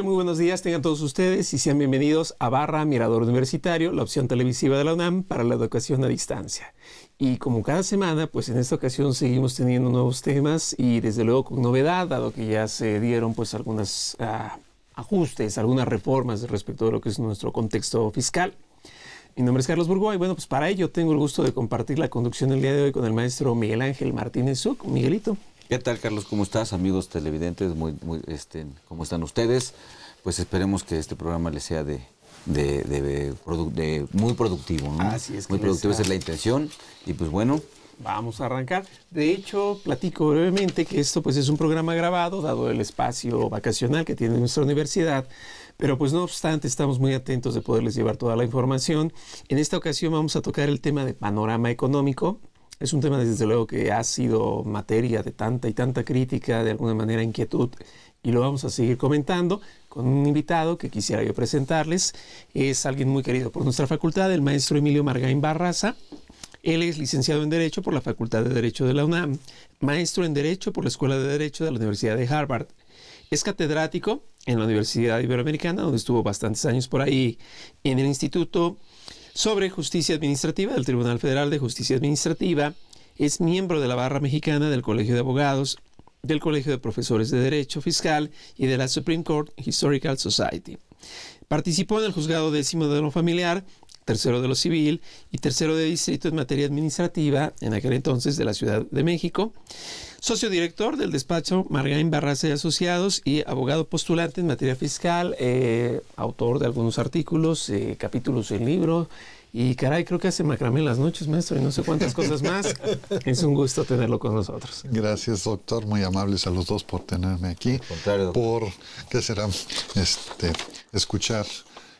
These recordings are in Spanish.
Muy buenos días, tengan todos ustedes y sean bienvenidos a Barra Mirador Universitario, la opción televisiva de la UNAM para la educación a distancia. Y como cada semana, pues en esta ocasión seguimos teniendo nuevos temas y desde luego con novedad, dado que ya se dieron pues algunos ah, ajustes, algunas reformas respecto de lo que es nuestro contexto fiscal. Mi nombre es Carlos Burgoy, bueno, pues para ello tengo el gusto de compartir la conducción el día de hoy con el maestro Miguel Ángel Martínez Zuc. Miguelito, ¿Qué tal, Carlos? ¿Cómo estás, amigos televidentes? Muy, muy, este, ¿Cómo están ustedes? Pues esperemos que este programa les sea de, de, de, muy productivo, ¿no? Así es. muy productivo, esa es la intención. Y pues bueno, Vamos a arrancar. De hecho, platico brevemente que esto pues es un programa grabado, dado el espacio vacacional que tiene nuestra universidad, pero pues no obstante estamos muy atentos de poderles llevar toda la información. En esta ocasión vamos a tocar el tema de panorama económico, es un tema desde luego que ha sido materia de tanta y tanta crítica, de alguna manera inquietud, y lo vamos a seguir comentando con un invitado que quisiera yo presentarles. Es alguien muy querido por nuestra facultad, el maestro Emilio Margain Barraza. Él es licenciado en Derecho por la Facultad de Derecho de la UNAM, maestro en Derecho por la Escuela de Derecho de la Universidad de Harvard. Es catedrático en la Universidad Iberoamericana, donde estuvo bastantes años por ahí, en el Instituto sobre justicia administrativa del Tribunal Federal de Justicia Administrativa. Es miembro de la barra mexicana del Colegio de Abogados, del Colegio de Profesores de Derecho Fiscal y de la Supreme Court Historical Society. Participó en el juzgado décimo de lo familiar, tercero de lo civil y tercero de distrito en materia administrativa, en aquel entonces de la Ciudad de México socio director del despacho Margain Barraza y Asociados y abogado postulante en materia fiscal, eh, autor de algunos artículos, eh, capítulos en libros. Y caray, creo que hace macramé en las noches, maestro, y no sé cuántas cosas más. es un gusto tenerlo con nosotros. Gracias, doctor. Muy amables a los dos por tenerme aquí. por, ¿qué será? Este, escuchar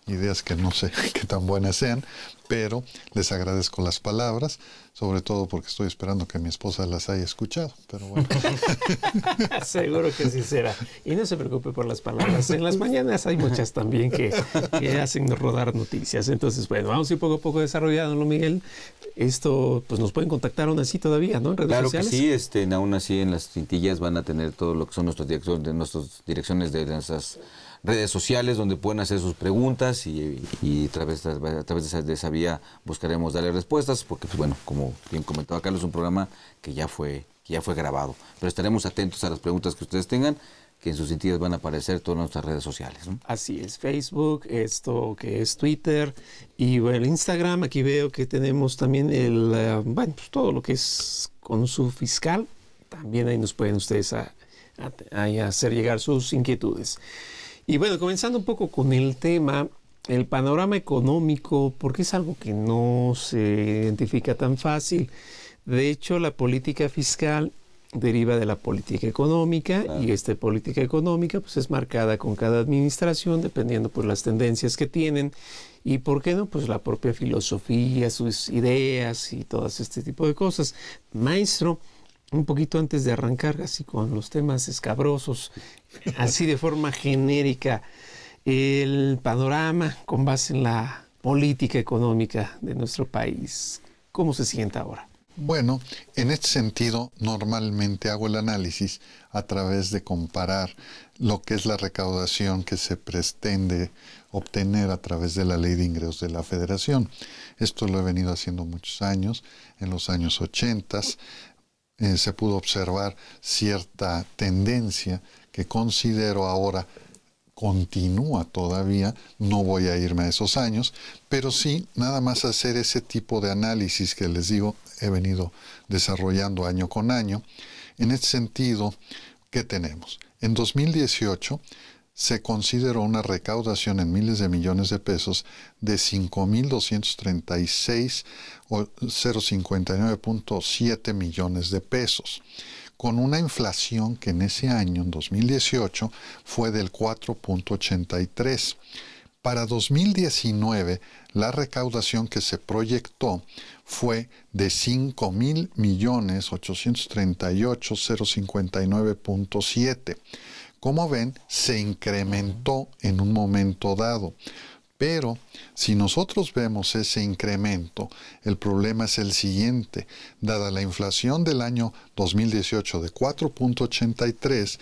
ideas que no sé qué tan buenas sean, pero les agradezco las palabras, sobre todo porque estoy esperando que mi esposa las haya escuchado, pero bueno. Seguro que sí será. Y no se preocupe por las palabras. En las mañanas hay muchas también que, hacen rodar noticias. Entonces, bueno, vamos a ir poco a poco desarrollando, Miguel? Esto, pues nos pueden contactar aún así todavía, ¿no? En redes claro que sí, este, aún así en las cintillas van a tener todo lo que son nuestras direcciones, de nuestras direcciones de nuestras redes sociales donde pueden hacer sus preguntas y, a, través, de, esa, vía buscaremos darle respuestas, porque, pues, bueno, como bien comentaba Carlos, es un programa que ya fue que ya fue grabado. Pero estaremos atentos a las preguntas que ustedes tengan, que en sus sentidos van a aparecer todas nuestras redes sociales. Así es, Facebook, esto que es Twitter y bueno, Instagram. Aquí veo que tenemos también el, eh, pues, todo lo que es con su fiscal. También ahí nos pueden ustedes hacer llegar sus inquietudes. Y bueno, comenzando un poco con el tema, el panorama económico, porque es algo que no se identifica tan fácil. De hecho, la política fiscal deriva de la política económica y esta política económica pues es marcada con cada administración dependiendo pues las tendencias que tienen y por qué no pues la propia filosofía, sus ideas y todo este tipo de cosas. Maestro, un poquito antes de arrancar, así con los temas escabrosos, así de forma genérica, el panorama con base en la política económica de nuestro país. ¿Cómo se siente ahora? Bueno, en este sentido, normalmente hago el análisis a través de comparar lo que es la recaudación que se pretende obtener a través de la ley de ingresos de la federación. Esto lo he venido haciendo muchos años, en los años 80, eh, se pudo observar cierta tendencia que considero ahora continúa todavía, no voy a irme a esos años, pero sí nada más hacer ese tipo de análisis que les digo he venido desarrollando año con año. En ese sentido, ¿qué tenemos? En 2018 se consideró una recaudación en miles de millones de pesos de 5.236 o 059.7 millones de pesos, con una inflación que en ese año, en 2018, fue del 4.83. Para 2019, la recaudación que se proyectó fue de 5 mil millones 838.059.7 como ven, se incrementó en un momento dado. Pero si nosotros vemos ese incremento, el problema es el siguiente. Dada la inflación del año 2018 de 4.83,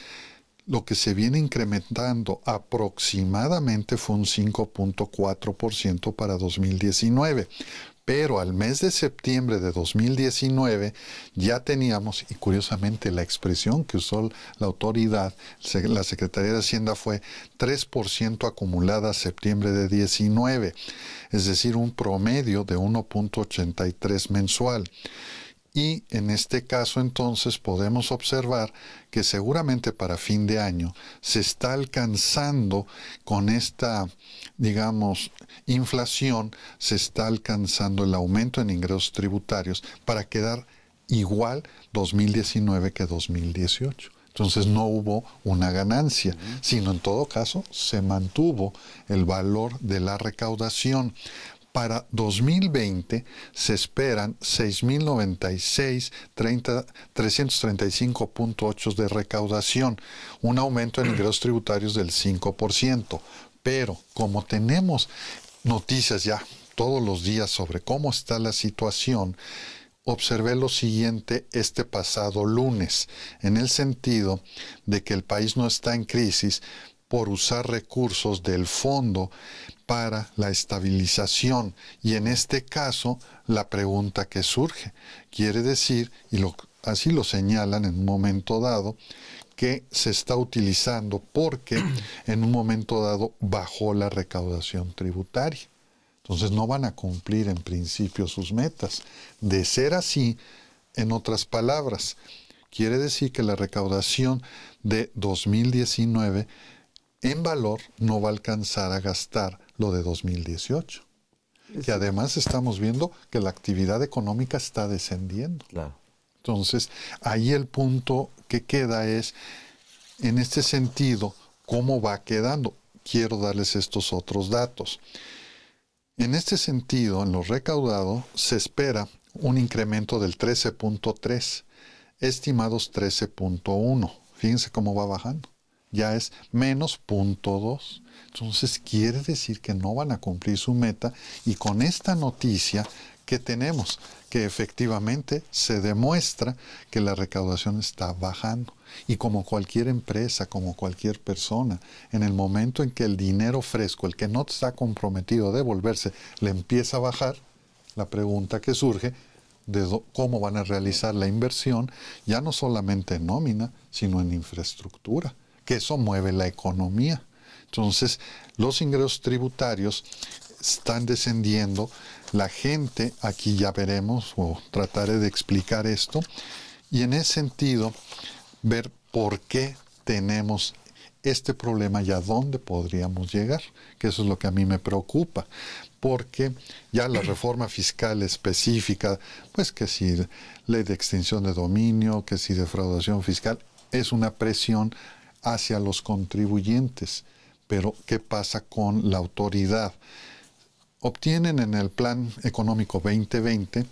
lo que se viene incrementando aproximadamente fue un 5.4% para 2019. Pero al mes de septiembre de 2019 ya teníamos, y curiosamente la expresión que usó la autoridad, la Secretaría de Hacienda fue 3% acumulada septiembre de 19, es decir, un promedio de 1.83 mensual. Y en este caso entonces podemos observar que seguramente para fin de año se está alcanzando con esta, digamos, inflación, se está alcanzando el aumento en ingresos tributarios para quedar igual 2019 que 2018. Entonces no hubo una ganancia, sino en todo caso se mantuvo el valor de la recaudación. Para 2020 se esperan 335.8 de recaudación, un aumento en ingresos tributarios del 5%. Pero como tenemos noticias ya todos los días sobre cómo está la situación, observé lo siguiente este pasado lunes, en el sentido de que el país no está en crisis, por usar recursos del fondo para la estabilización. Y en este caso, la pregunta que surge quiere decir, y así lo señalan en un momento dado, que se está utilizando porque en un momento dado bajó la recaudación tributaria. Entonces no van a cumplir en principio sus metas. De ser así, en otras palabras, quiere decir que la recaudación de 2019 en valor no va a alcanzar a gastar lo de 2018. Y además estamos viendo que la actividad económica está descendiendo. Entonces, ahí el punto que queda es, en este sentido, cómo va quedando. Quiero darles estos otros datos. En este sentido, en lo recaudado, se espera un incremento del 13.3, estimados 13.1. Fíjense cómo va bajando ya es menos dos Entonces quiere decir que no van a cumplir su meta y con esta noticia que tenemos, que efectivamente se demuestra que la recaudación está bajando. Y como cualquier empresa, como cualquier persona, en el momento en que el dinero fresco, el que no está comprometido a devolverse, le empieza a bajar, la pregunta que surge de cómo van a realizar la inversión, ya no solamente en nómina, sino en infraestructura que eso mueve la economía. Entonces, los ingresos tributarios están descendiendo. La gente, aquí ya veremos o trataré de explicar esto, y en ese sentido, ver por qué tenemos este problema y a dónde podríamos llegar, que eso es lo que a mí me preocupa, porque ya la reforma fiscal específica, pues que si ley de extinción de dominio, que si defraudación fiscal, es una presión hacia los contribuyentes. Pero, ¿qué pasa con la autoridad? Obtienen en el Plan Económico 2020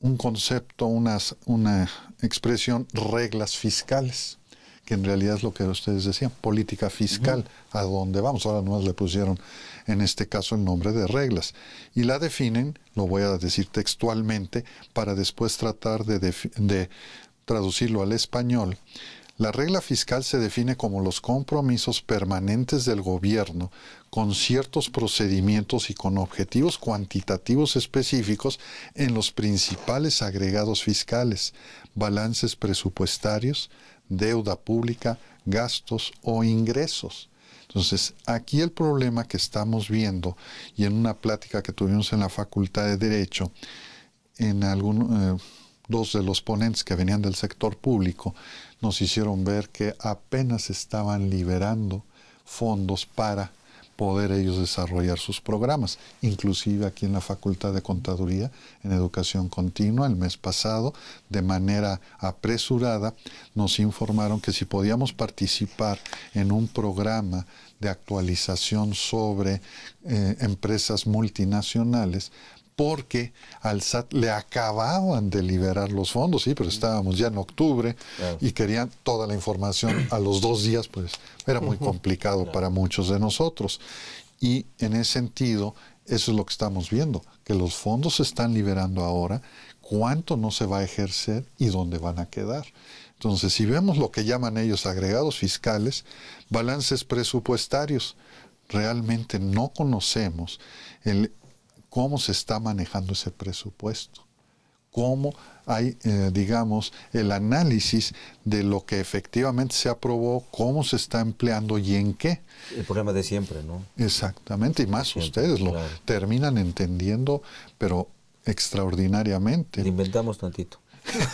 un concepto, unas, una expresión, reglas fiscales, que en realidad es lo que ustedes decían, política fiscal, a dónde vamos. Ahora nomás le pusieron, en este caso, el nombre de reglas. Y la definen, lo voy a decir textualmente, para después tratar de, de traducirlo al español, la regla fiscal se define como los compromisos permanentes del gobierno con ciertos procedimientos y con objetivos cuantitativos específicos en los principales agregados fiscales, balances presupuestarios, deuda pública, gastos o ingresos. Entonces, aquí el problema que estamos viendo, y en una plática que tuvimos en la Facultad de Derecho, en algunos eh, dos de los ponentes que venían del sector público, nos hicieron ver que apenas estaban liberando fondos para poder ellos desarrollar sus programas. Inclusive aquí en la Facultad de Contaduría, en Educación Continua, el mes pasado, de manera apresurada, nos informaron que si podíamos participar en un programa de actualización sobre eh, empresas multinacionales, porque al SAT le acababan de liberar los fondos, sí, pero estábamos ya en octubre y querían toda la información a los dos días, pues era muy complicado para muchos de nosotros. Y en ese sentido, eso es lo que estamos viendo, que los fondos se están liberando ahora, cuánto no se va a ejercer y dónde van a quedar. Entonces, si vemos lo que llaman ellos agregados fiscales, balances presupuestarios, realmente no conocemos el cómo se está manejando ese presupuesto, cómo hay, eh, digamos, el análisis de lo que efectivamente se aprobó, cómo se está empleando y en qué. El problema de siempre, ¿no? Exactamente, y más ustedes lo terminan entendiendo, pero extraordinariamente. Le inventamos tantito.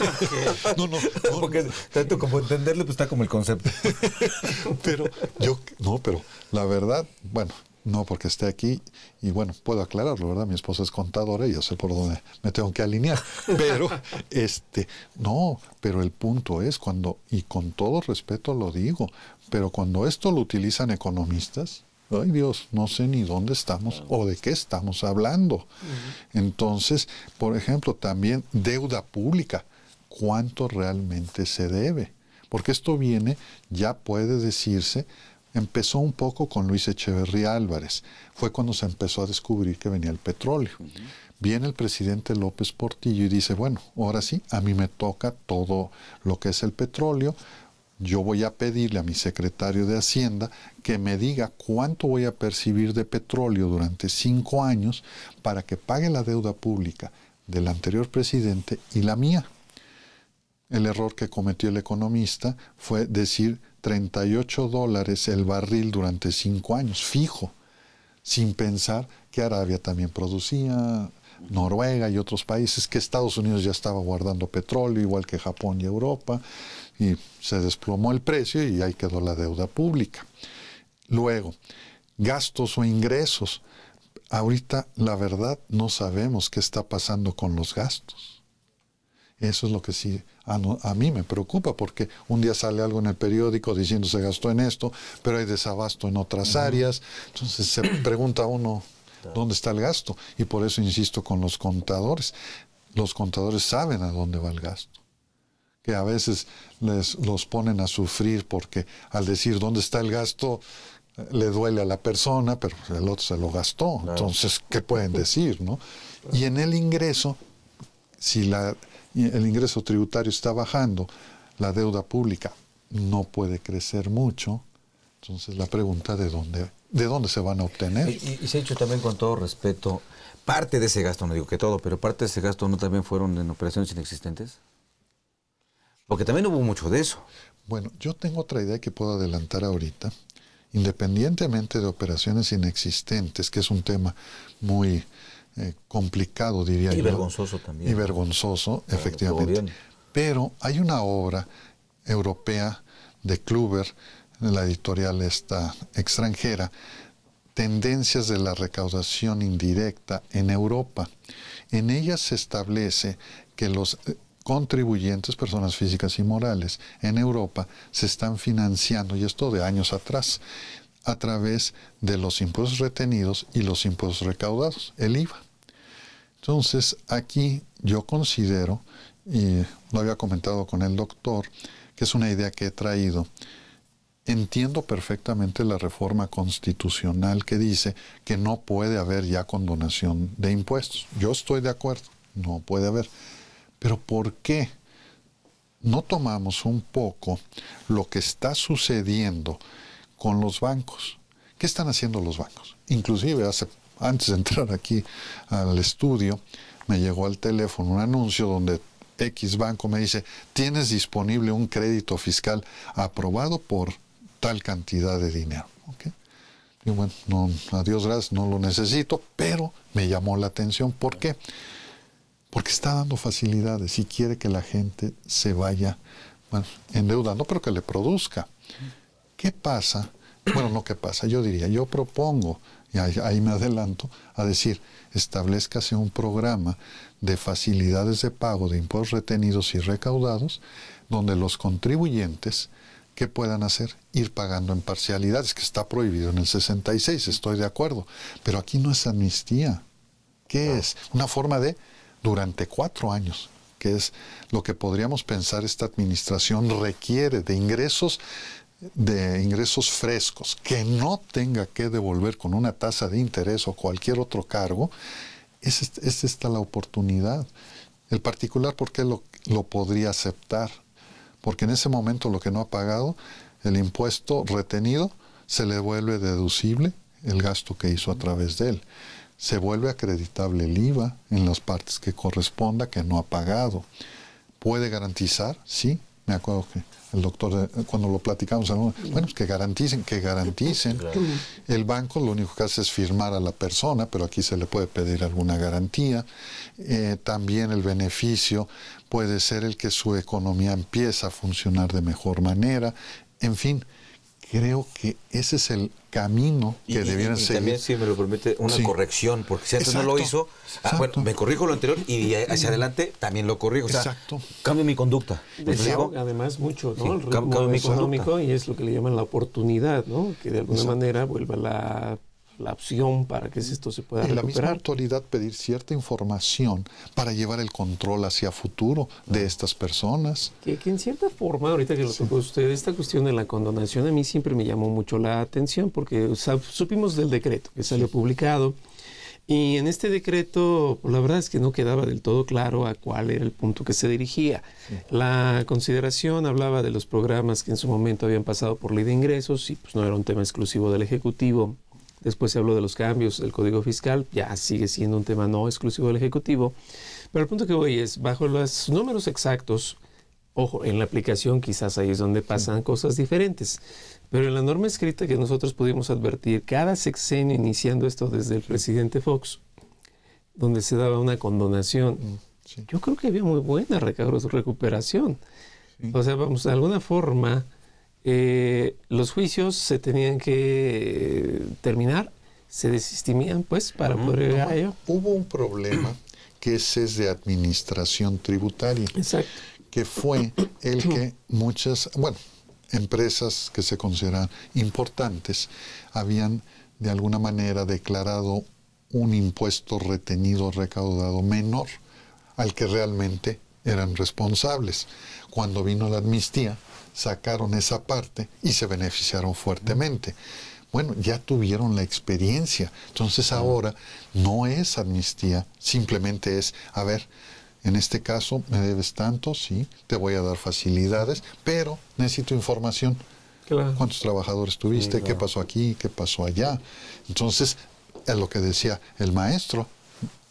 no, no, Porque tanto como entenderle, pues está como el concepto. pero yo, no, pero la verdad, bueno, no porque esté aquí, y bueno, puedo aclararlo, ¿verdad? Mi esposa es contadora y yo sé por dónde me tengo que alinear, pero este, no, pero el punto es cuando, y con todo respeto lo digo, pero cuando esto lo utilizan economistas, ay Dios, no sé ni dónde estamos o de qué estamos hablando. Entonces, por ejemplo, también deuda pública, ¿cuánto realmente se debe? Porque esto viene, ya puede decirse, Empezó un poco con Luis Echeverría Álvarez. Fue cuando se empezó a descubrir que venía el petróleo. Viene el presidente López Portillo y dice, bueno, ahora sí, a mí me toca todo lo que es el petróleo. Yo voy a pedirle a mi secretario de Hacienda que me diga cuánto voy a percibir de petróleo durante cinco años para que pague la deuda pública del anterior presidente y la mía. El error que cometió el economista fue decir 38 dólares el barril durante cinco años, fijo, sin pensar que Arabia también producía, Noruega y otros países, que Estados Unidos ya estaba guardando petróleo, igual que Japón y Europa, y se desplomó el precio y ahí quedó la deuda pública. Luego, gastos o ingresos. Ahorita, la verdad, no sabemos qué está pasando con los gastos. Eso es lo que sí a, mí me preocupa, porque un día sale algo en el periódico diciendo se gastó en esto, pero hay desabasto en otras áreas. Entonces se pregunta uno, ¿dónde está el gasto? Y por eso insisto con los contadores. Los contadores saben a dónde va el gasto. Que a veces les, los ponen a sufrir porque al decir dónde está el gasto, le duele a la persona, pero el otro se lo gastó. Entonces, ¿qué pueden decir? ¿no? Y en el ingreso, si la el ingreso tributario está bajando, la deuda pública no puede crecer mucho, entonces la pregunta de dónde, de dónde se van a obtener. Y, se ha hecho también con todo respeto, parte de ese gasto, no digo que todo, pero parte de ese gasto no también fueron en operaciones inexistentes. Porque también hubo mucho de eso. Bueno, yo tengo otra idea que puedo adelantar ahorita. Independientemente de operaciones inexistentes, que es un tema muy eh, complicado, diría yo. Y vergonzoso también. Y vergonzoso, efectivamente. Pero hay una obra europea de Kluber, la editorial esta extranjera, Tendencias de la recaudación indirecta en Europa. En ella se establece que los eh, contribuyentes, personas físicas y morales en Europa, se están financiando, y esto de años atrás, a través de los impuestos retenidos y los impuestos recaudados, el IVA. Entonces, aquí yo considero, y lo había comentado con el doctor, que es una idea que he traído, entiendo perfectamente la reforma constitucional que dice que no puede haber ya condonación de impuestos. Yo estoy de acuerdo, no puede haber. Pero ¿por qué no tomamos un poco lo que está sucediendo con los bancos. ¿Qué están haciendo los bancos? Inclusive hace, antes de entrar aquí al estudio, me llegó al teléfono un anuncio donde X banco me dice, tienes disponible un crédito fiscal aprobado por tal cantidad de dinero. ¿Okay? Y bueno, no, a Dios gracias, no lo necesito, pero me llamó la atención. ¿Por qué? Porque está dando facilidades y quiere que la gente se vaya bueno, endeudando, pero que le produzca. ¿Qué pasa? Bueno, no qué pasa, yo diría, yo propongo, y ahí, me adelanto, a decir, establezcase un programa de facilidades de pago de impuestos retenidos y recaudados, donde los contribuyentes, ¿qué puedan hacer? Ir pagando en parcialidades, que está prohibido en el 66, estoy de acuerdo, pero aquí no es amnistía. ¿Qué es? Una forma de, durante cuatro años, que es lo que podríamos pensar esta administración requiere de ingresos de ingresos frescos que no tenga que devolver con una tasa de interés o cualquier otro cargo, es, está esta la oportunidad. El particular, ¿por qué lo, lo podría aceptar? Porque en ese momento lo que no ha pagado, el impuesto retenido, se le vuelve deducible el gasto que hizo a través de él. Se vuelve acreditable el IVA en las partes que corresponda que no ha pagado. ¿Puede garantizar? Sí, me acuerdo que el doctor eh, cuando lo platicamos, bueno, que garanticen, que garanticen. El banco lo único que hace es firmar a la persona, pero aquí se le puede pedir alguna garantía. Eh, también el beneficio puede ser el que su economía empieza a funcionar de mejor manera. En fin, creo que ese es el camino que debieran y, También, si me lo permite, una corrección, porque si antes no lo hizo, ah, bueno, me corrijo lo anterior y hacia adelante también lo corrijo. Exacto. Cambio mi conducta. además, mucho, ¿no? el ritmo económico y es lo que le llaman la oportunidad, ¿no? Que de alguna manera vuelva la la opción para que esto se pueda recuperar. la misma actualidad, pedir cierta información para llevar el control hacia futuro de estas personas. Que, en cierta forma, ahorita que lo tocó usted, esta cuestión de la condonación a mí siempre me llamó mucho la atención porque supimos del decreto que salió publicado y en este decreto pues, la verdad es que no quedaba del todo claro a cuál era el punto que se dirigía. La consideración hablaba de los programas que en su momento habían pasado por ley de ingresos y pues no era un tema exclusivo del Ejecutivo Después se habló de los cambios del Código Fiscal, ya sigue siendo un tema no exclusivo del Ejecutivo. Pero el punto que voy es, bajo los números exactos, ojo, en la aplicación quizás ahí es donde pasan cosas diferentes. Pero en la norma escrita que nosotros pudimos advertir cada sexenio, iniciando esto desde el presidente Fox, donde se daba una condonación, mm, yo creo que había muy buena recuperación. O sea, vamos, de alguna forma eh, los juicios se tenían que terminar, se desistimían pues para poder a ello. Hubo un problema que es de administración tributaria, Exacto. que fue el que muchas, bueno, empresas que se consideran importantes habían de alguna manera declarado un impuesto retenido recaudado menor al que realmente eran responsables. Cuando vino la amnistía, sacaron esa parte y se beneficiaron fuertemente. Bueno, ya tuvieron la experiencia. Entonces ahora no es amnistía, simplemente es, a ver, en este caso me debes tanto, sí, te voy a dar facilidades, pero necesito información. ¿Cuántos trabajadores tuviste? ¿Qué pasó aquí? ¿Qué pasó allá? Entonces, es lo que decía el maestro,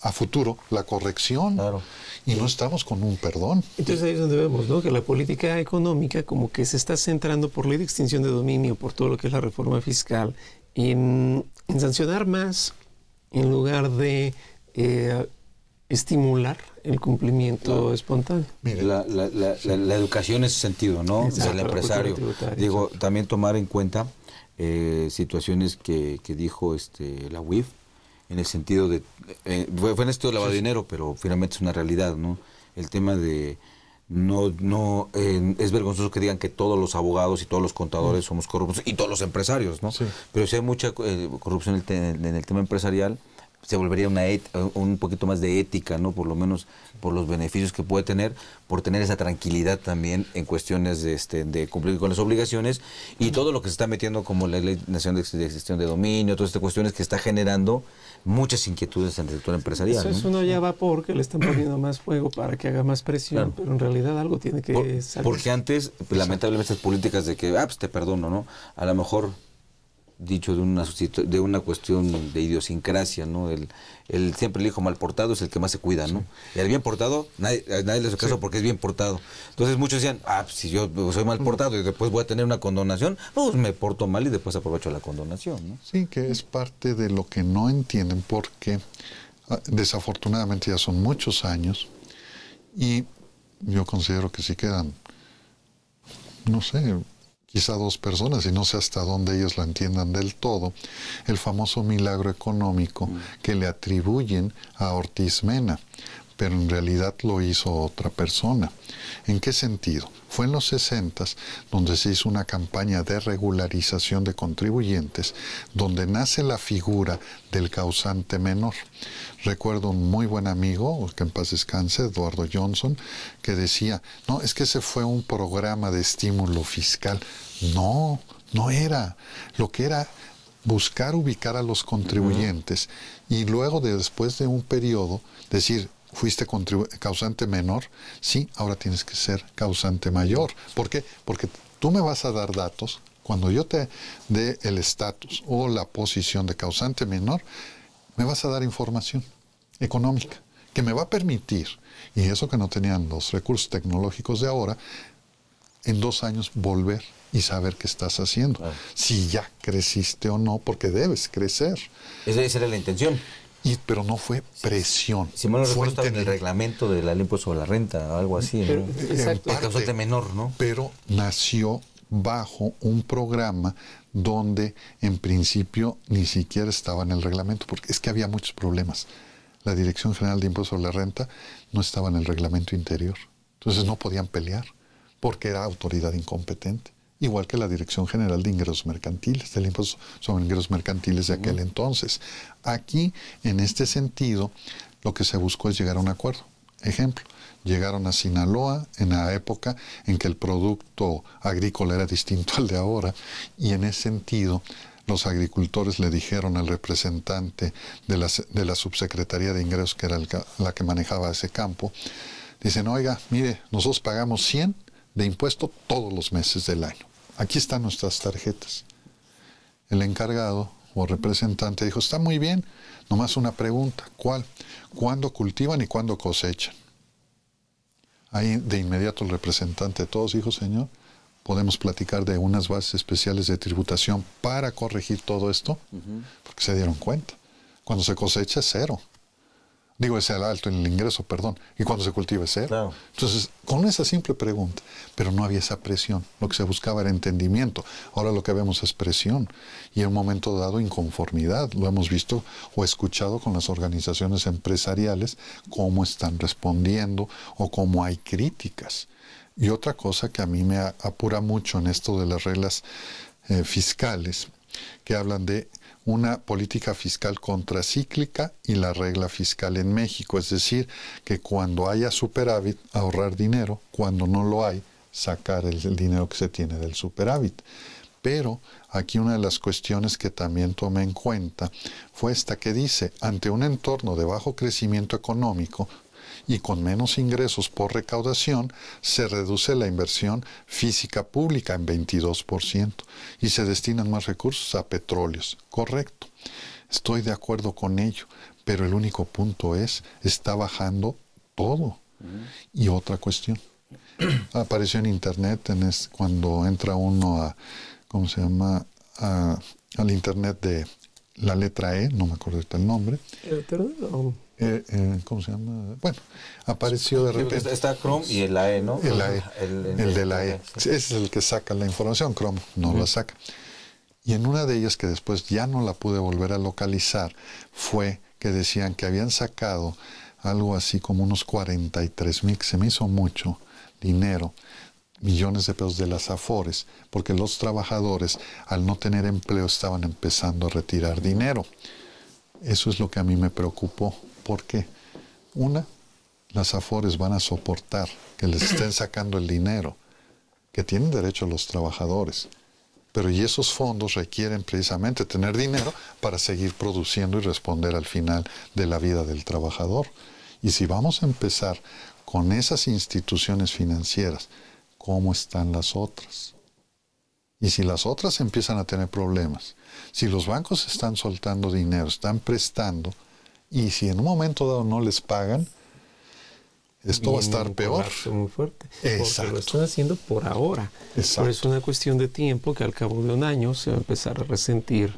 a futuro la corrección. Y no estamos con un perdón. Entonces ahí es donde vemos, ¿no? Que la política económica como que se está centrando por ley de extinción de dominio, por todo lo que es la reforma fiscal, en, sancionar más en lugar de eh, estimular el cumplimiento espontáneo. la, educación en ese sentido, ¿no? Del empresario. Digo, también tomar en cuenta eh, situaciones que, dijo este, la UIF, en el sentido de, eh, fue, fue, en esto de lavado de dinero, pero finalmente es una realidad, ¿no? El tema de, no, no, es vergonzoso que digan que todos los abogados y todos los contadores mm. somos corruptos y todos los empresarios, ¿no? Pero si hay mucha eh, corrupción en el, tema empresarial, se volvería una un poquito más de ética, ¿no? Por lo menos por los beneficios que puede tener, por tener esa tranquilidad también en cuestiones de, este, de cumplir con las obligaciones y todo lo que se está metiendo como la Ley Nacional de Gestión de Dominio, todas estas cuestiones que está generando muchas inquietudes en el sector empresarial. Pues eso es uno ya va porque le están poniendo más fuego para que haga más presión, pero en realidad algo tiene que salir. Porque antes, lamentablemente, estas políticas de que, ah, pues te perdono, ¿no? A lo mejor dicho de una, de una cuestión de idiosincrasia, ¿no? El, el siempre el hijo mal portado es el que más se cuida, ¿no? Y el bien portado, nadie, nadie le hace caso porque es bien portado. Entonces muchos decían, ah, pues, si yo soy mal portado y después voy a tener una condonación, pues me porto mal y después aprovecho la condonación, ¿no? Sí, que es parte de lo que no entienden porque ah, desafortunadamente ya son muchos años y yo considero que sí quedan, no sé, quizá dos personas, y no sé hasta dónde ellos la entiendan del todo, el famoso milagro económico mm. que le atribuyen a Ortiz Mena, pero en realidad lo hizo otra persona. ¿En qué sentido? Fue en los 60 donde se hizo una campaña de regularización de contribuyentes, donde nace la figura del causante menor. Recuerdo un muy buen amigo, que en paz descanse, Eduardo Johnson, que decía, no, es que ese fue un programa de estímulo fiscal. No, no era. Lo que era buscar ubicar a los contribuyentes y luego de, después de un periodo decir, fuiste causante menor, sí, ahora tienes que ser causante mayor. ¿Por qué? Porque tú me vas a dar datos cuando yo te dé el estatus o la posición de causante menor me vas a dar información económica que me va a permitir, y eso que no tenían los recursos tecnológicos de ahora, en dos años volver y saber qué estás haciendo, si ya creciste o no, porque debes crecer. Esa, era la intención. pero no fue presión. Si, en el reglamento de la impuesto sobre la renta, o algo así. Exacto. menor, ¿no? Pero nació bajo un programa donde en principio ni siquiera estaba en el reglamento, porque es que había muchos problemas. La Dirección General de Impuestos sobre la Renta no estaba en el reglamento interior. Entonces no podían pelear, porque era autoridad incompetente. Igual que la Dirección General de Ingresos Mercantiles, del Impuesto sobre Ingresos Mercantiles de aquel entonces. Aquí, en este sentido, lo que se buscó es llegar a un acuerdo. Ejemplo, llegaron a Sinaloa en la época en que el producto agrícola era distinto al de ahora y en ese sentido los agricultores le dijeron al representante de la, subsecretaría de ingresos, que era la que manejaba ese campo, dicen, oiga, mire, nosotros pagamos 100 de impuesto todos los meses del año. Aquí están nuestras tarjetas. El encargado o representante dijo, está muy bien, nomás una pregunta, ¿cuál? ¿Cuándo cultivan y cuándo cosechan? Ahí de inmediato el representante de todos hijos Señor, podemos platicar de unas bases especiales de tributación para corregir todo esto, porque se dieron cuenta. Cuando se cosecha, cero digo, es el alto en el ingreso, perdón, y cuando se cultiva ese, Entonces, con esa simple pregunta, pero no había esa presión, lo que se buscaba era entendimiento, ahora lo que vemos es presión y en un momento dado inconformidad, lo hemos visto o escuchado con las organizaciones empresariales, cómo están respondiendo o cómo hay críticas. Y otra cosa que a mí me apura mucho en esto de las reglas eh, fiscales, que hablan de una política fiscal contracíclica y la regla fiscal en México, es decir, que cuando haya superávit, ahorrar dinero, cuando no lo hay, sacar el, dinero que se tiene del superávit. Pero aquí una de las cuestiones que también tomé en cuenta fue esta que dice, ante un entorno de bajo crecimiento económico, y con menos ingresos por recaudación se reduce la inversión física pública en 22% y se destinan más recursos a petróleos. Correcto. Estoy de acuerdo con ello, pero el único punto es, está bajando todo. Y otra cuestión. Apareció en internet en cuando entra uno a, ¿cómo se llama? al internet de la letra E, no me acuerdo el nombre. Eh, eh, ¿cómo se llama? Bueno, apareció de repente. está Chrome y el AE, ¿no? El e, El, de la AE. Ese es el que saca la información, Chrome no la saca. Y en una de ellas que después ya no la pude volver a localizar fue que decían que habían sacado algo así como unos 43 mil, que se me hizo mucho dinero, millones de pesos de las afores, porque los trabajadores al no tener empleo estaban empezando a retirar dinero. Eso es lo que a mí me preocupó. ¿Por qué? Una, las AFORES van a soportar que les estén sacando el dinero, que tienen derecho los trabajadores. Pero y esos fondos requieren precisamente tener dinero para seguir produciendo y responder al final de la vida del trabajador. Y si vamos a empezar con esas instituciones financieras, ¿cómo están las otras? Y si las otras empiezan a tener problemas, si los bancos están soltando dinero, están prestando, y si en un momento dado no les pagan, esto va a estar peor. Muy fuerte. Exacto. lo están haciendo por ahora. Exacto. Pero es una cuestión de tiempo que al cabo de un año se va a empezar a resentir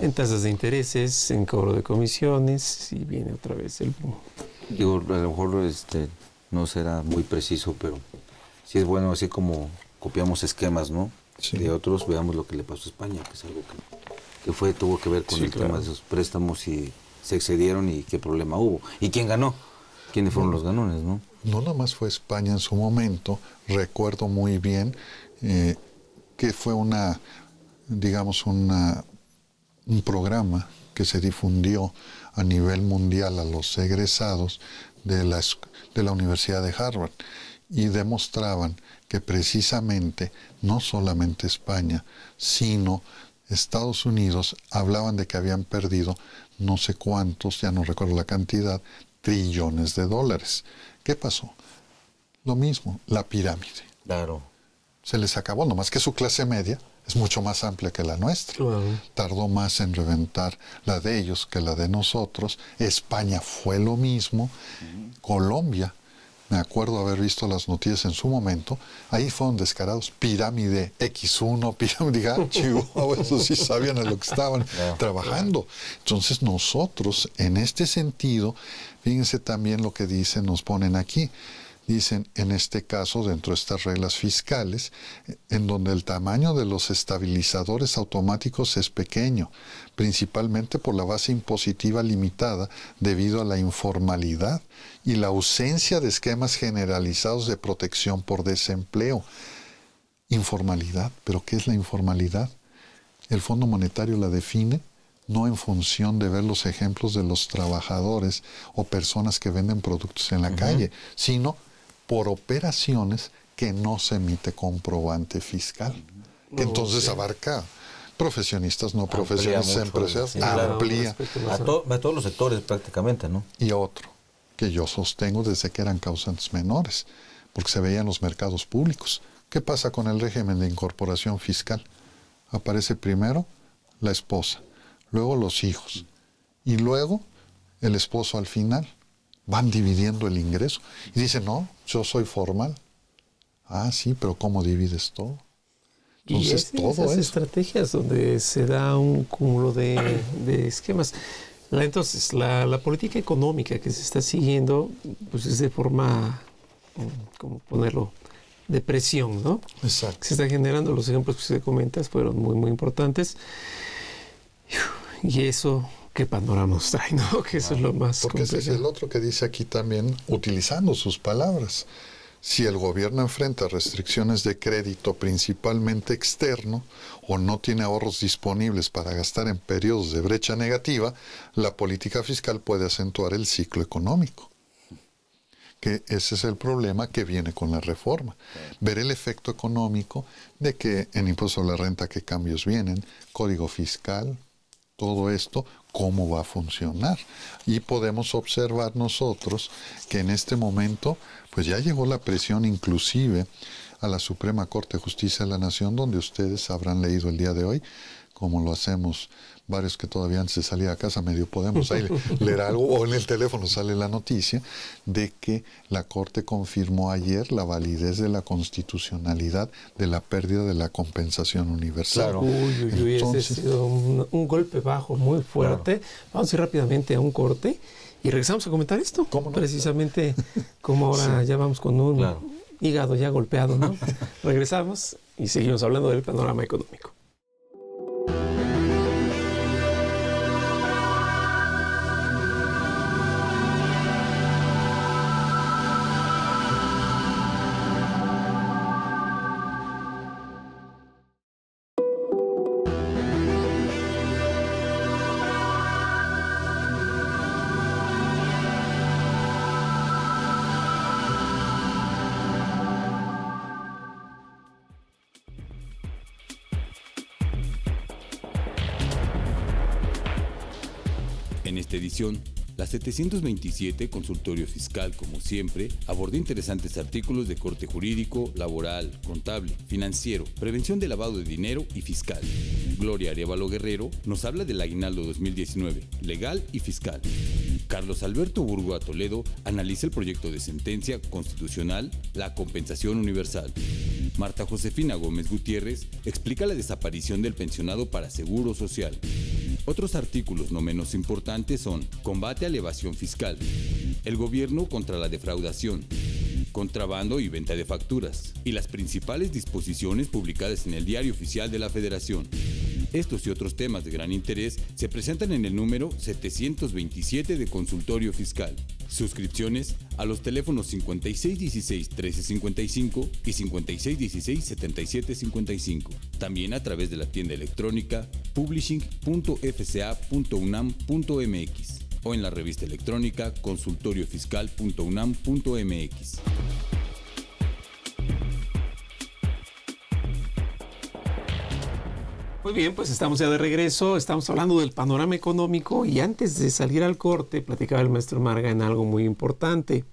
en tasas de intereses, en cobro de comisiones y viene otra vez el boom. Digo, a lo mejor este, no será muy preciso, pero sí es bueno así como copiamos esquemas, ¿no? De otros veamos lo que le pasó a España, que es algo que, fue tuvo que ver con el tema de los préstamos y se excedieron y qué problema hubo. ¿Y quién ganó? ¿Quiénes fueron los ganones, no? No, más fue España en su momento. Recuerdo muy bien eh, que fue una, digamos, una, un programa que se difundió a nivel mundial a los egresados de de la Universidad de Harvard y demostraban que precisamente no solamente España, sino Estados Unidos hablaban de que habían perdido no sé cuántos, ya no recuerdo la cantidad, trillones de dólares. ¿Qué pasó? Lo mismo, la pirámide. Claro. Se les acabó, nomás que su clase media es mucho más amplia que la nuestra. Tardó más en reventar la de ellos que la de nosotros. España fue lo mismo. Colombia me acuerdo haber visto las noticias en su momento, ahí fueron descarados, pirámide X1, pirámide H, ah, eso sí sabían a lo que estaban trabajando. Entonces nosotros, en este sentido, fíjense también lo que dicen, nos ponen aquí, dicen en este caso, dentro de estas reglas fiscales, en donde el tamaño de los estabilizadores automáticos es pequeño, principalmente por la base impositiva limitada debido a la informalidad y la ausencia de esquemas generalizados de protección por desempleo. Informalidad, pero ¿qué es la informalidad? El Fondo Monetario la define no en función de ver los ejemplos de los trabajadores o personas que venden productos en la calle, sino por operaciones que no se emite comprobante fiscal. que entonces abarca profesionistas, no profesionistas, empresas, amplía. a, a todos los sectores prácticamente, ¿no? Y otro, que yo sostengo desde que eran causantes menores, porque se veían los mercados públicos. ¿Qué pasa con el régimen de incorporación fiscal? Aparece primero la esposa, luego los hijos y luego el esposo al final van dividiendo el ingreso. Y dicen, no, yo soy formal. Ah, sí, pero ¿cómo divides todo? Entonces, y es, todo esas estrategias donde se da un cúmulo de, esquemas. entonces, la, política económica que se está siguiendo, pues es de forma, ¿cómo ponerlo? De presión, ¿no? Exacto. Se está generando, los ejemplos que usted comentas fueron muy, muy importantes. Y eso qué panorama nos trae, Que eso es lo más Porque ese es el otro que dice aquí también, utilizando sus palabras. Si el gobierno enfrenta restricciones de crédito principalmente externo o no tiene ahorros disponibles para gastar en periodos de brecha negativa, la política fiscal puede acentuar el ciclo económico que ese es el problema que viene con la reforma. Ver el efecto económico de que en impuesto a la renta qué cambios vienen, código fiscal, todo esto, cómo va a funcionar. Y podemos observar nosotros que en este momento, pues ya llegó la presión inclusive a la Suprema Corte de Justicia de la Nación, donde ustedes habrán leído el día de hoy, como lo hacemos varios que todavía antes de salir a casa medio podemos ahí leer algo, o en el teléfono sale la noticia de que la Corte confirmó ayer la validez de la constitucionalidad de la pérdida de la compensación universal. Claro. Uy, uy, ese ha sido un, golpe bajo muy fuerte. Vamos a ir rápidamente a un corte y regresamos a comentar esto. Precisamente como ahora ya vamos con un hígado ya golpeado, ¿no? regresamos y seguimos hablando del panorama económico. la 727 Consultorio Fiscal, como siempre, aborda interesantes artículos de corte jurídico, laboral, contable, financiero, prevención de lavado de dinero y fiscal. Gloria Arevalo Guerrero nos habla del aguinaldo 2019, legal y fiscal. Carlos Alberto a Toledo analiza el proyecto de sentencia constitucional La Compensación Universal. Marta Josefina Gómez Gutiérrez explica la desaparición del pensionado para seguro social. Otros artículos no menos importantes son combate a la evasión fiscal, el gobierno contra la defraudación, contrabando y venta de facturas, y las principales disposiciones publicadas en el Diario Oficial de la Federación. Estos y otros temas de gran interés se presentan en el número 727 de Consultorio Fiscal. Suscripciones a los teléfonos 5616-1355 y 5616-7755. También a través de la tienda electrónica publishing.fca.unam.mx o en la revista electrónica consultoriofiscal.unam.mx. Muy bien, pues estamos ya de regreso, estamos hablando del panorama económico y antes de salir al corte platicaba el maestro Marga en algo muy importante.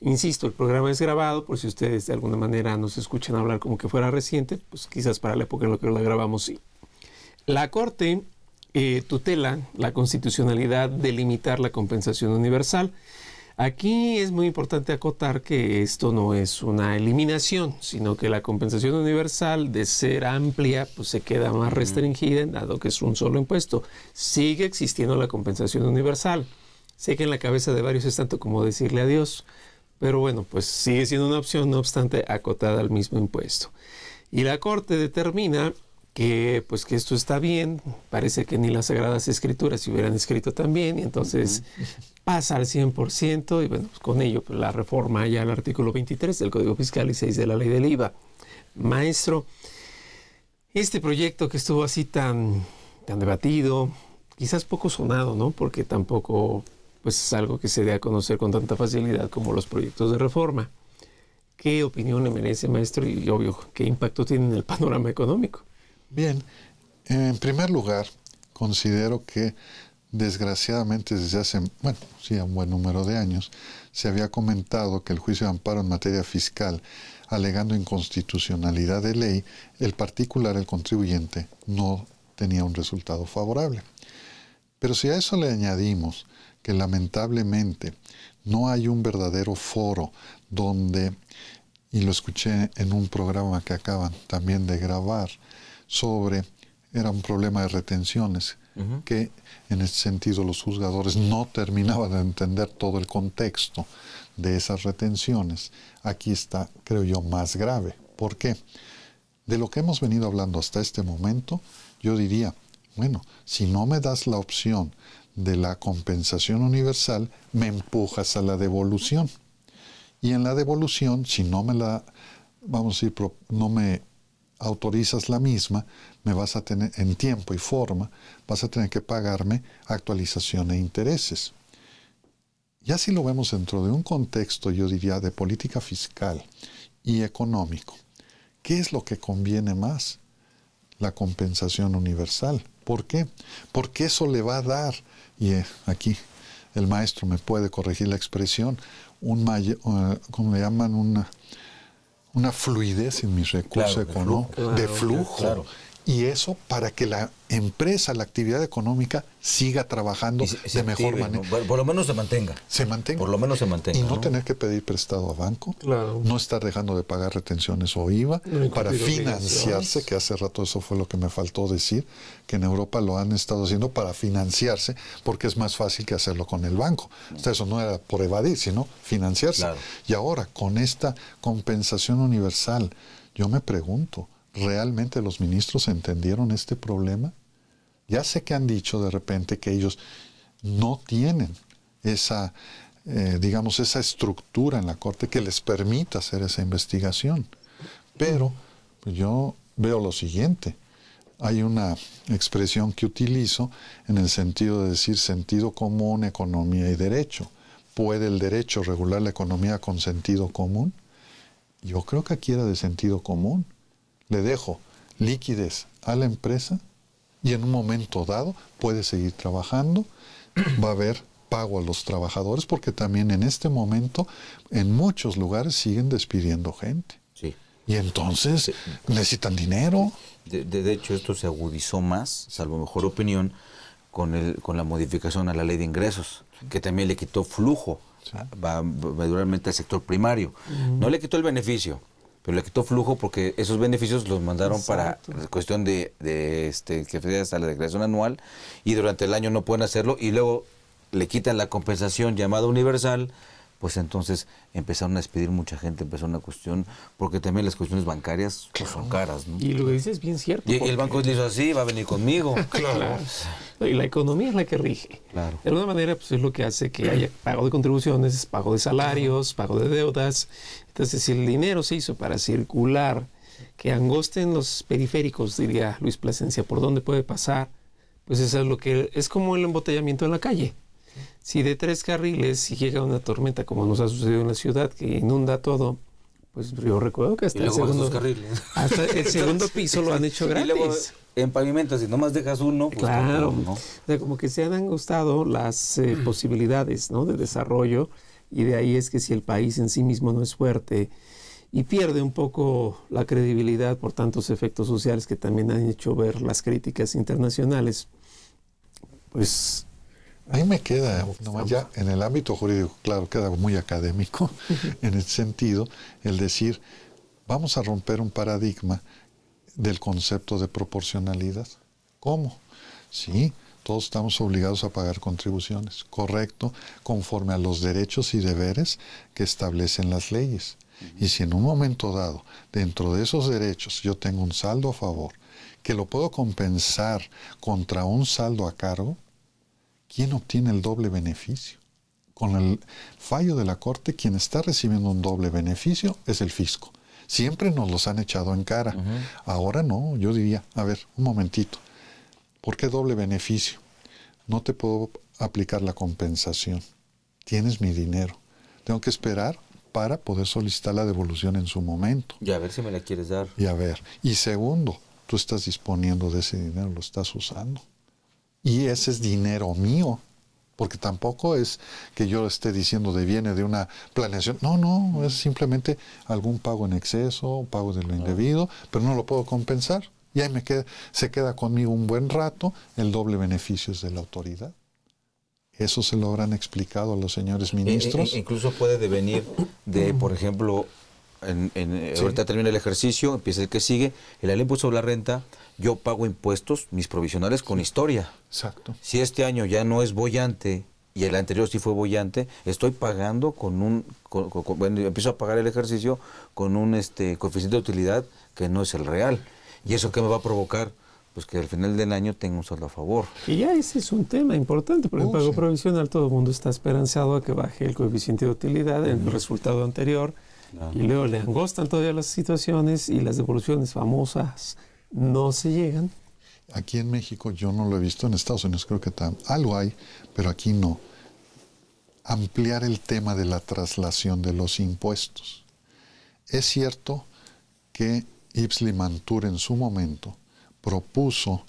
Insisto, el programa es grabado por si ustedes de alguna manera nos escuchan hablar como que fuera reciente, pues quizás para la época en la que lo grabamos sí. La Corte eh, tutela la constitucionalidad de limitar la compensación universal Aquí es muy importante acotar que esto no es una eliminación, sino que la compensación universal, de ser amplia, pues se queda más restringida, dado que es un solo impuesto. Sigue existiendo la compensación universal. Sé que en la cabeza de varios es tanto como decirle adiós, pero bueno, pues sigue siendo una opción, no obstante, acotada al mismo impuesto. Y la Corte determina que pues que esto está bien, parece que ni las Sagradas Escrituras se hubieran escrito también, y entonces pasa al 100%, y bueno, pues, con ello pues, la reforma ya el artículo 23 del Código Fiscal y 6 de la Ley del IVA. Maestro, este proyecto que estuvo así tan, tan debatido, quizás poco sonado, ¿no? Porque tampoco pues es algo que se dé a conocer con tanta facilidad como los proyectos de reforma. ¿Qué opinión le merece, maestro? Y obvio, ¿qué impacto tiene en el panorama económico? Bien, en primer lugar, considero que desgraciadamente desde hace, bueno, sí, un buen número de años, se había comentado que el juicio de amparo en materia fiscal, alegando inconstitucionalidad de ley, el particular, el contribuyente, no tenía un resultado favorable. Pero si a eso le añadimos que lamentablemente no hay un verdadero foro donde, y lo escuché en un programa que acaban también de grabar, sobre, era un problema de retenciones, que en ese sentido los juzgadores no terminaban de entender todo el contexto de esas retenciones. Aquí está, creo yo, más grave. ¿Por qué? De lo que hemos venido hablando hasta este momento, yo diría, bueno, si no me das la opción de la compensación universal, me empujas a la devolución. Y en la devolución, si no me la, vamos a decir, no me autorizas la misma, me vas a tener en tiempo y forma, vas a tener que pagarme actualización e intereses. Ya si lo vemos dentro de un contexto, yo diría, de política fiscal y económico, ¿qué es lo que conviene más? La compensación universal. ¿Por qué? Porque eso le va a dar, y eh, aquí el maestro me puede corregir la expresión, un mayor, eh, como le llaman, una, una fluidez en mis recursos económicos, de, flujo, y eso para que la empresa, la actividad económica siga trabajando de mejor manera. Por, lo menos se mantenga. Se mantenga. Por lo menos se mantenga. Y no, tener que pedir prestado a banco, claro. no estar dejando de pagar retenciones o IVA para financiarse, que hace rato eso fue lo que me faltó decir, que en Europa lo han estado haciendo para financiarse, porque es más fácil que hacerlo con el banco. Mm. eso no era por evadir, sino financiarse. Y ahora, con esta compensación universal, yo me pregunto, ¿Realmente los ministros entendieron este problema? Ya sé que han dicho de repente que ellos no tienen esa, eh, digamos, esa estructura en la Corte que les permita hacer esa investigación. Pero yo veo lo siguiente. Hay una expresión que utilizo en el sentido de decir sentido común, economía y derecho. ¿Puede el derecho regular la economía con sentido común? Yo creo que aquí era de sentido común le dejo liquidez a la empresa y en un momento dado puede seguir trabajando, va a haber pago a los trabajadores porque también en este momento en muchos lugares siguen despidiendo gente. Y entonces necesitan dinero. De, de, hecho esto se agudizó más, salvo mejor opinión, con, el, con la modificación a la ley de ingresos, que también le quitó flujo. Va, va, al sector primario. No le quitó el beneficio, pero le quitó flujo porque esos beneficios los mandaron para pues, cuestión de, de este, que fue hasta la declaración anual y durante el año no pueden hacerlo y luego le quitan la compensación llamada universal pues entonces empezaron a despedir mucha gente, empezó una cuestión, porque también las cuestiones bancarias pues, son caras. Y lo que dices es bien cierto. Y, el banco dice así, va a venir conmigo. claro. Y la economía es la que rige. De alguna manera, pues es lo que hace que haya pago de contribuciones, pago de salarios, pago de deudas. Entonces, si el dinero se hizo para circular, que angosten los periféricos, diría Luis Plasencia, por dónde puede pasar, pues eso es lo que es como el embotellamiento en la calle. Si de tres carriles, si llega una tormenta como nos ha sucedido en la ciudad, que inunda todo, pues yo recuerdo que hasta, el segundo, el segundo piso lo han hecho gratis. Y en pavimento, si nomás dejas uno, pues claro. Como, o sea, como que se han gustado las eh, posibilidades ¿no? de desarrollo y de ahí es que si el país en sí mismo no es fuerte y pierde un poco la credibilidad por tantos efectos sociales que también han hecho ver las críticas internacionales, pues Ahí me queda, ya en el ámbito jurídico, claro, queda muy académico en el sentido, el decir, vamos a romper un paradigma del concepto de proporcionalidad. ¿Cómo? Sí, todos estamos obligados a pagar contribuciones, correcto, conforme a los derechos y deberes que establecen las leyes. Y si en un momento dado, dentro de esos derechos, yo tengo un saldo a favor, que lo puedo compensar contra un saldo a cargo, ¿quién obtiene el doble beneficio? Con el fallo de la Corte, quien está recibiendo un doble beneficio es el fisco. Siempre nos los han echado en cara. Ahora no, yo diría, a ver, un momentito. ¿Por qué doble beneficio? No te puedo aplicar la compensación. Tienes mi dinero. Tengo que esperar para poder solicitar la devolución en su momento. Y a ver si me la quieres dar. Y a ver. Y segundo, tú estás disponiendo de ese dinero, lo estás usando. Y ese es dinero mío, porque tampoco es que yo esté diciendo de viene de una planeación. No, no, es simplemente algún pago en exceso, pago de lo indebido, pero no lo puedo compensar. Y ahí me queda, se queda conmigo un buen rato, el doble beneficio es de la autoridad. Eso se lo habrán explicado a los señores e, e, e, ministros. incluso puede devenir de, por ejemplo, en, ahorita termina el ejercicio, empieza el que sigue, el impuesto sobre la renta yo pago impuestos, mis provisionales con historia. Exacto. Si este año ya no es bollante y el anterior sí fue bollante, estoy pagando con un, bueno, empiezo a pagar el ejercicio con un este coeficiente de utilidad que no es el real. ¿Y eso qué me va a provocar? Pues que al final del año tenga un saldo a favor. Y ya ese es un tema importante, porque el pago provisional todo el mundo está esperanzado a que baje el coeficiente de utilidad, en el resultado anterior, y luego le angostan todavía las situaciones y las devoluciones famosas no se llegan. Aquí en México yo no lo he visto, en Estados Unidos creo que algo hay, pero aquí no. Ampliar el tema de la traslación de los impuestos. Es cierto que Ipsley Mantur en su momento propuso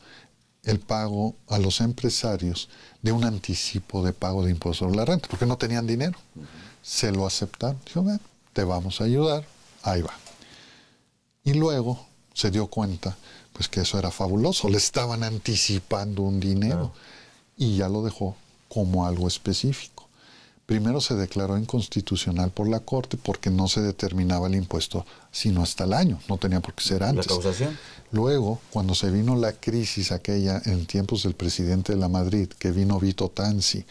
el pago a los empresarios de un anticipo de pago de impuestos sobre la renta, porque no tenían dinero. Se lo aceptaron. Dijo, te vamos a ayudar, ahí va. Y luego se dio cuenta pues que eso era fabuloso, le estaban anticipando un dinero y ya lo dejó como algo específico. Primero se declaró inconstitucional por la Corte porque no se determinaba el impuesto sino hasta el año, no tenía por qué ser antes. ¿La recaudación. Luego, cuando se vino la crisis aquella en tiempos del presidente de la Madrid, que vino Vito Tansi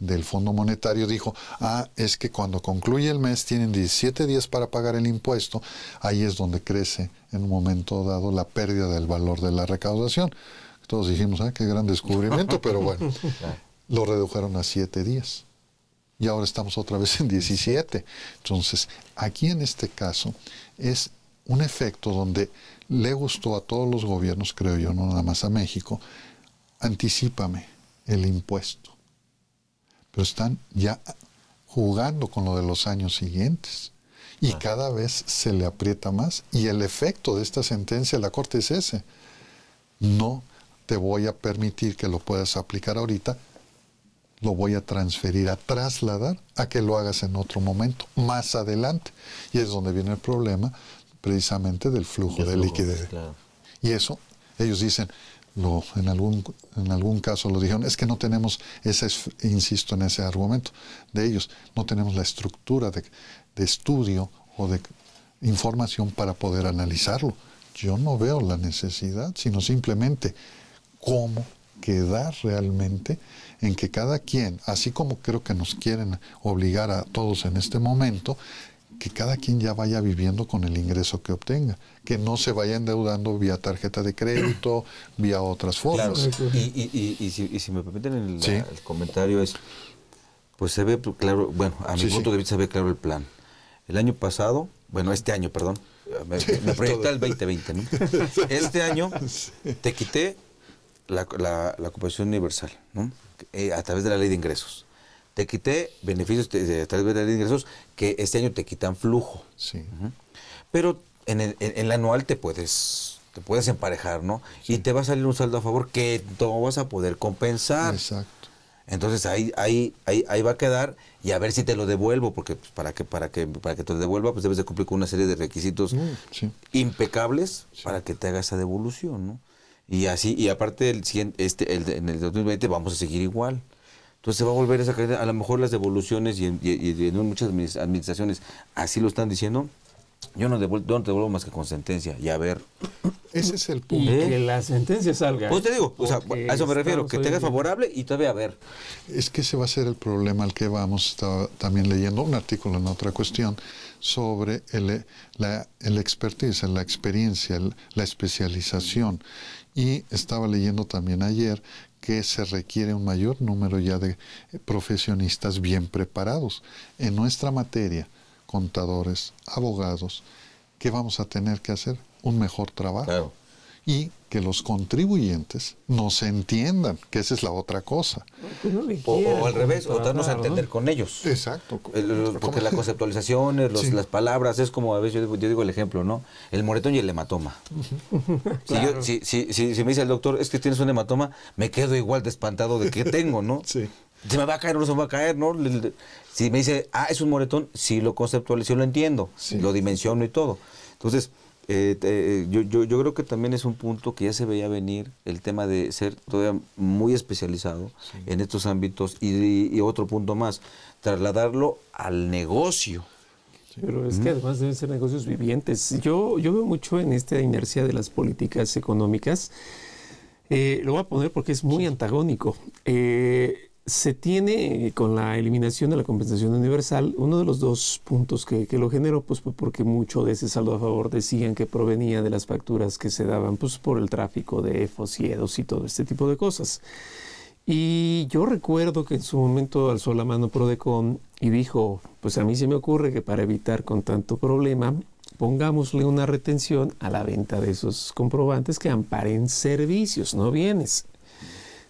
del Fondo Monetario, dijo, ah, es que cuando concluye el mes tienen 17 días para pagar el impuesto, ahí es donde crece en un momento dado la pérdida del valor de la recaudación. Todos dijimos, ah, qué gran descubrimiento, pero bueno, lo redujeron a 7 días y ahora estamos otra vez en 17. Entonces, aquí en este caso es un efecto donde le gustó a todos los gobiernos, creo yo, no nada más a México, anticipame el impuesto. Pero están ya jugando con lo de los años siguientes. Y ah. cada vez se le aprieta más. Y el efecto de esta sentencia de la Corte es ese. No te voy a permitir que lo puedas aplicar ahorita lo voy a transferir, a trasladar a que lo hagas en otro momento, más adelante. Y es donde viene el problema precisamente del flujo de, liquidez. Y eso, ellos dicen, en, algún, en algún caso lo dijeron, es que no tenemos, ese, insisto en ese argumento de ellos, no tenemos la estructura de, de estudio o de información para poder analizarlo. Yo no veo la necesidad, sino simplemente cómo quedar realmente en que cada quien, así como creo que nos quieren obligar a todos en este momento, que cada quien ya vaya viviendo con el ingreso que obtenga, que no se vaya endeudando vía tarjeta de crédito, vía otras formas. Y, si, me permiten el, comentario es, pues se ve claro, bueno, a mi punto de vista se ve claro el plan. El año pasado, bueno, este año, perdón, me, proyecta el 2020, Este año te quité la, ocupación Universal, ¿no? Eh, a través de la ley de ingresos. Te quité beneficios a través de la ley de ingresos que este año te quitan flujo. Sí. Pero en el, anual te puedes te puedes emparejar, ¿no? Y te va a salir un saldo a favor que no vas a poder compensar. Exacto. Entonces ahí, ahí, ahí, ahí va a quedar y a ver si te lo devuelvo, porque pues, para que, para que, para que te lo devuelva, pues debes de cumplir con una serie de requisitos mm, impecables para que te haga esa devolución, ¿no? Y así, y aparte el, este, el, en el 2020 vamos a seguir igual. Entonces se va a volver a sacar, a lo mejor las devoluciones y, en muchas administraciones así lo están diciendo. Yo no, devuelvo, no te devuelvo más que con sentencia y a ver. Ese es el ¿Eh? punto. que la sentencia salga. Pues te digo, a eso me refiero, que tenga favorable y todavía a ver. Es que ese va a ser el problema al que vamos. también leyendo un artículo en otra cuestión sobre el, la, expertise, la experiencia, la especialización. Y estaba leyendo también ayer que se requiere un mayor número ya de profesionistas bien preparados. En nuestra materia, contadores, abogados, ¿qué vamos a tener que hacer? Un mejor trabajo y que los contribuyentes nos entiendan, que esa es la otra cosa. o, al revés, o darnos a entender con ellos. Exacto. Eh, porque la conceptualización, eh, las palabras, es como a veces yo, digo el ejemplo, ¿no? El moretón y el hematoma. si, me dice el doctor, es que tienes un hematoma, me quedo igual de espantado de que tengo, ¿no? sí. Se me va a caer o no se va a caer, ¿no? Si me dice, ah, es un moretón, si lo conceptualizo, lo entiendo, lo dimensiono y todo. Entonces, eh, eh, yo, yo, yo, creo que también es un punto que ya se veía venir, el tema de ser todavía muy especializado en estos ámbitos y, otro punto más, trasladarlo al negocio. pero es que además deben ser negocios vivientes. Yo, yo veo mucho en esta inercia de las políticas económicas. Eh, lo voy a poner porque es muy antagónico. Eh, se tiene eh, con la eliminación de la compensación universal uno de los dos puntos que, lo generó, pues porque mucho de ese saldo a favor decían que provenía de las facturas que se daban pues, por el tráfico de fosiedos y todo este tipo de cosas. Y yo recuerdo que en su momento alzó la mano Prodecon y dijo, pues a mí se me ocurre que para evitar con tanto problema, pongámosle una retención a la venta de esos comprobantes que amparen servicios, no bienes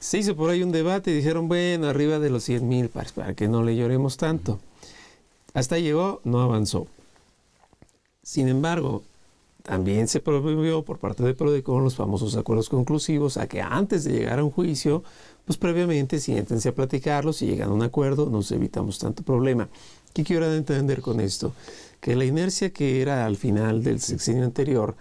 se hizo por ahí un debate y dijeron, bueno, arriba de los 100 mil, para, para que no le lloremos tanto. Hasta llegó, no avanzó. Sin embargo, también se prohibió por parte de Prodecon los famosos acuerdos conclusivos a que antes de llegar a un juicio, pues previamente siéntense a platicarlo, y llegan a un acuerdo nos evitamos tanto problema. ¿Qué quiero entender con esto? Que la inercia que era al final del sexenio anterior,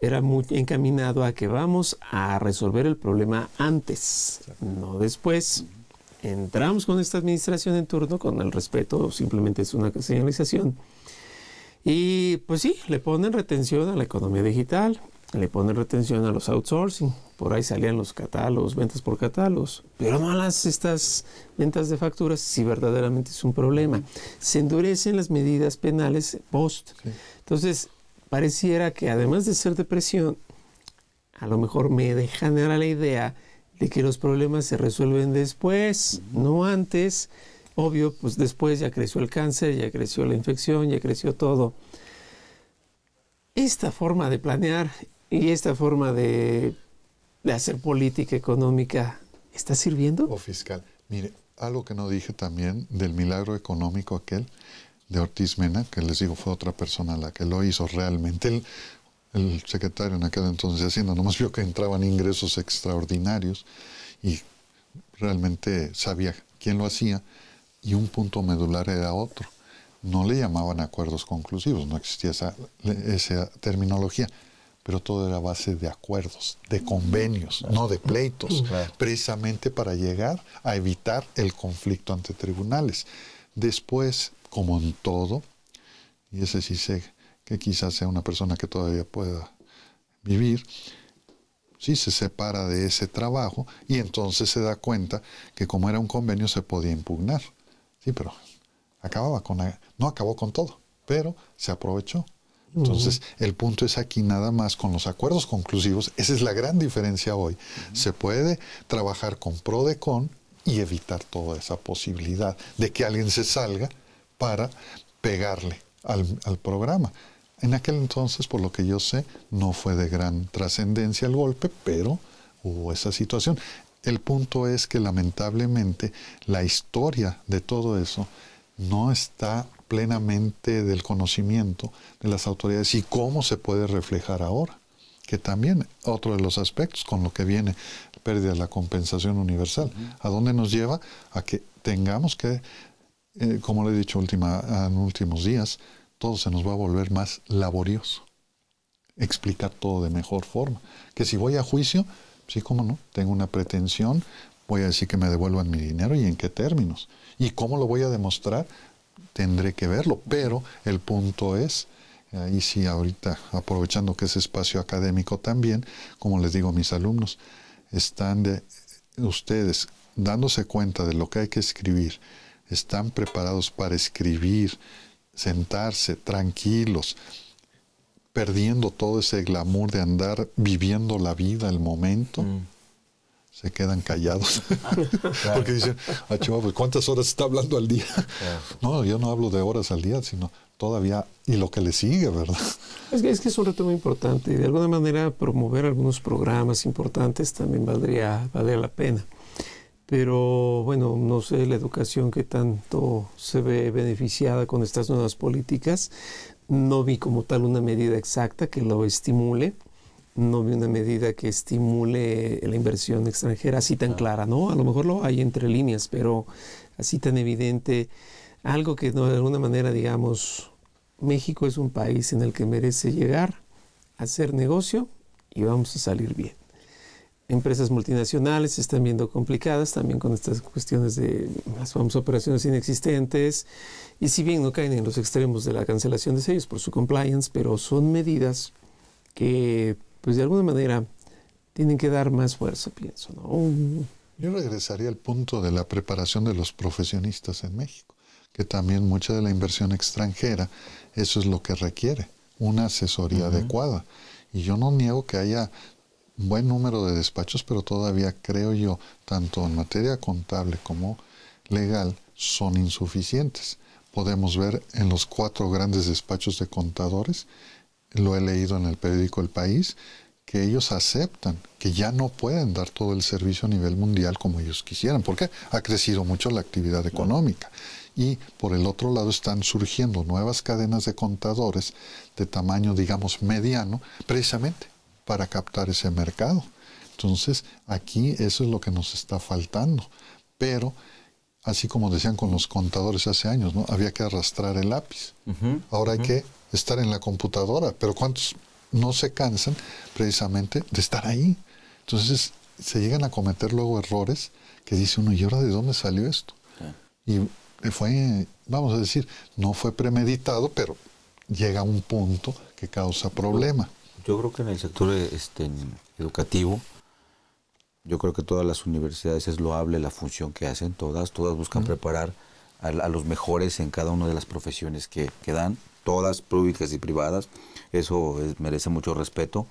era muy encaminado a que vamos a resolver el problema antes, no después. Entramos con esta administración en turno, con el respeto, simplemente es una señalización. Y pues sí, le ponen retención a la economía digital, le ponen retención a los outsourcing, por ahí salían los catálogos, ventas por catálogos, pero no a las, estas ventas de facturas si verdaderamente es un problema. Se endurecen las medidas penales post. Entonces, pareciera que además de ser depresión, a lo mejor me dejan la idea de que los problemas se resuelven después, no antes. Obvio, pues después ya creció el cáncer, ya creció la infección, ya creció todo. Esta forma de planear y esta forma de, de hacer política económica, ¿está sirviendo? O fiscal. Mire, algo que no dije también del milagro económico aquel de Ortiz Mena, que les digo fue otra persona la que lo hizo realmente. El, secretario en aquel entonces haciendo Hacienda nomás vio que entraban ingresos extraordinarios y realmente sabía quién lo hacía y un punto medular era otro. No le llamaban acuerdos conclusivos, no existía esa, terminología, pero todo era base de acuerdos, de convenios, no de pleitos, precisamente para llegar a evitar el conflicto ante tribunales. Después como en todo, y ese sí sé que quizás sea una persona que todavía pueda vivir, sí se separa de ese trabajo y entonces se da cuenta que como era un convenio se podía impugnar. Sí, pero acababa con no acabó con todo, pero se aprovechó. Entonces, el punto es aquí nada más con los acuerdos conclusivos, esa es la gran diferencia hoy. Se puede trabajar con pro de con y evitar toda esa posibilidad de que alguien se salga para pegarle al, programa. En aquel entonces, por lo que yo sé, no fue de gran trascendencia el golpe, pero hubo esa situación. El punto es que lamentablemente la historia de todo eso no está plenamente del conocimiento de las autoridades y cómo se puede reflejar ahora, que también otro de los aspectos con lo que viene pérdida de la compensación universal, a dónde nos lleva a que tengamos que eh, como lo he dicho en últimos días, todo se nos va a volver más laborioso. Explicar todo de mejor forma. Que si voy a juicio, sí, cómo no, tengo una pretensión, voy a decir que me devuelvan mi dinero y en qué términos. Y cómo lo voy a demostrar, tendré que verlo. Pero el punto es, ahí eh, sí, ahorita aprovechando que es espacio académico también, como les digo a mis alumnos, están de ustedes dándose cuenta de lo que hay que escribir, están preparados para escribir, sentarse tranquilos, perdiendo todo ese glamour de andar viviendo la vida, el momento. Mm. Se quedan callados. Porque dicen, ah, pues, ¿cuántas horas está hablando al día? No, yo no hablo de horas al día, sino todavía y lo que le sigue, ¿verdad? Es que, es que es un reto muy importante y de alguna manera promover algunos programas importantes también valdría, valdría la pena pero bueno, no sé la educación que tanto se ve beneficiada con estas nuevas políticas. No vi como tal una medida exacta que lo estimule. No vi una medida que estimule la inversión extranjera así tan clara, ¿no? A lo mejor lo hay entre líneas, pero así tan evidente. Algo que de alguna manera, digamos, México es un país en el que merece llegar, a hacer negocio y vamos a salir bien empresas multinacionales se están viendo complicadas también con estas cuestiones de las famosas operaciones inexistentes. Y si bien no caen en los extremos de la cancelación de sellos por su compliance, pero son medidas que, pues de alguna manera, tienen que dar más fuerza, pienso. Yo regresaría al punto de la preparación de los profesionistas en México, que también mucha de la inversión extranjera, eso es lo que requiere, una asesoría adecuada. Y yo no niego que haya buen número de despachos, pero todavía creo yo, tanto en materia contable como legal, son insuficientes. Podemos ver en los cuatro grandes despachos de contadores, lo he leído en el periódico El País, que ellos aceptan que ya no pueden dar todo el servicio a nivel mundial como ellos quisieran, porque ha crecido mucho la actividad económica. Y por el otro lado están surgiendo nuevas cadenas de contadores de tamaño, digamos, mediano, precisamente para captar ese mercado. Entonces, aquí eso es lo que nos está faltando. Pero, así como decían con los contadores hace años, ¿no? Había que arrastrar el lápiz. Ahora hay que estar en la computadora. Pero ¿cuántos no se cansan precisamente de estar ahí? Entonces, se llegan a cometer luego errores que dice uno, ¿y ahora de dónde salió esto? Ah. Y fue, vamos a decir, no fue premeditado, pero llega a un punto que causa problema. Yo creo que en el sector este, educativo, yo creo que todas las universidades es loable la función que hacen, todas, todas buscan preparar a, los mejores en cada una de las profesiones que, dan, todas públicas y privadas, eso merece mucho respeto,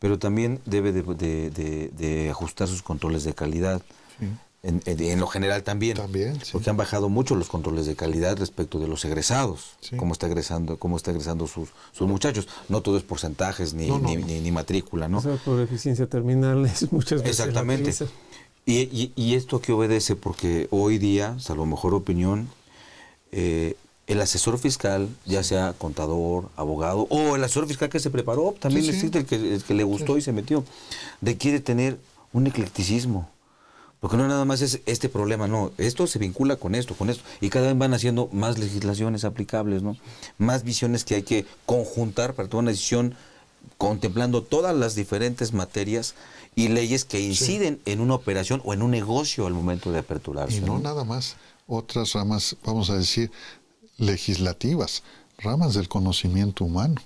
pero también debe de, ajustar sus controles de calidad. Sí. En, lo general también. También, Porque han bajado mucho los controles de calidad respecto de los egresados, cómo está egresando, cómo está egresando sus, sus muchachos. No todo es porcentajes ni, ni, ni, matrícula, ¿no? por eficiencia terminal es muchas veces. Exactamente. Y, y, esto que obedece, porque hoy día, a lo mejor opinión, eh, el asesor fiscal, ya sea contador, abogado, o el asesor fiscal que se preparó, también existe el que, le gustó y se metió, de quiere tener un eclecticismo porque no nada más es este problema, no, esto se vincula con esto, con esto. Y cada vez van haciendo más legislaciones aplicables, ¿no? Más visiones que hay que conjuntar para tomar una decisión contemplando todas las diferentes materias y leyes que inciden en una operación o en un negocio al momento de aperturarse. Y no, nada más, otras ramas, vamos a decir, legislativas ramas del conocimiento humano.